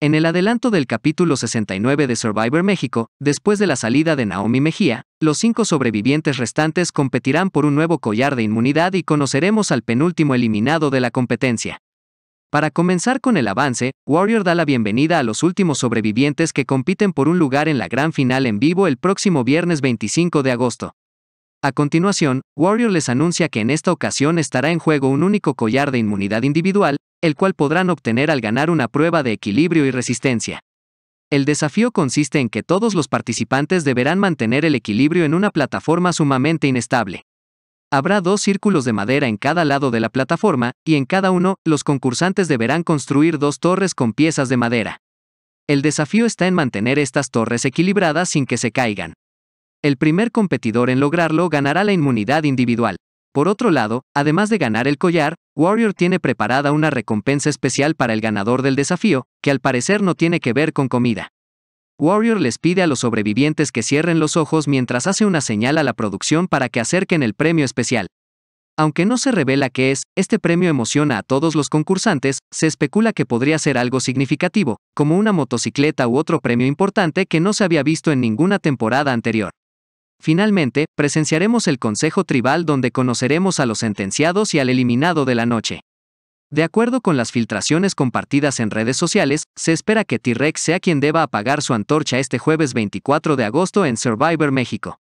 En el adelanto del capítulo 69 de Survivor México, después de la salida de Naomi Mejía, los cinco sobrevivientes restantes competirán por un nuevo collar de inmunidad y conoceremos al penúltimo eliminado de la competencia. Para comenzar con el avance, Warrior da la bienvenida a los últimos sobrevivientes que compiten por un lugar en la gran final en vivo el próximo viernes 25 de agosto. A continuación, Warrior les anuncia que en esta ocasión estará en juego un único collar de inmunidad individual, el cual podrán obtener al ganar una prueba de equilibrio y resistencia. El desafío consiste en que todos los participantes deberán mantener el equilibrio en una plataforma sumamente inestable. Habrá dos círculos de madera en cada lado de la plataforma, y en cada uno, los concursantes deberán construir dos torres con piezas de madera. El desafío está en mantener estas torres equilibradas sin que se caigan. El primer competidor en lograrlo ganará la inmunidad individual. Por otro lado, además de ganar el collar, Warrior tiene preparada una recompensa especial para el ganador del desafío, que al parecer no tiene que ver con comida. Warrior les pide a los sobrevivientes que cierren los ojos mientras hace una señal a la producción para que acerquen el premio especial. Aunque no se revela qué es, este premio emociona a todos los concursantes, se especula que podría ser algo significativo, como una motocicleta u otro premio importante que no se había visto en ninguna temporada anterior. Finalmente, presenciaremos el Consejo Tribal donde conoceremos a los sentenciados y al eliminado de la noche. De acuerdo con las filtraciones compartidas en redes sociales, se espera que T-Rex sea quien deba apagar su antorcha este jueves 24 de agosto en Survivor México.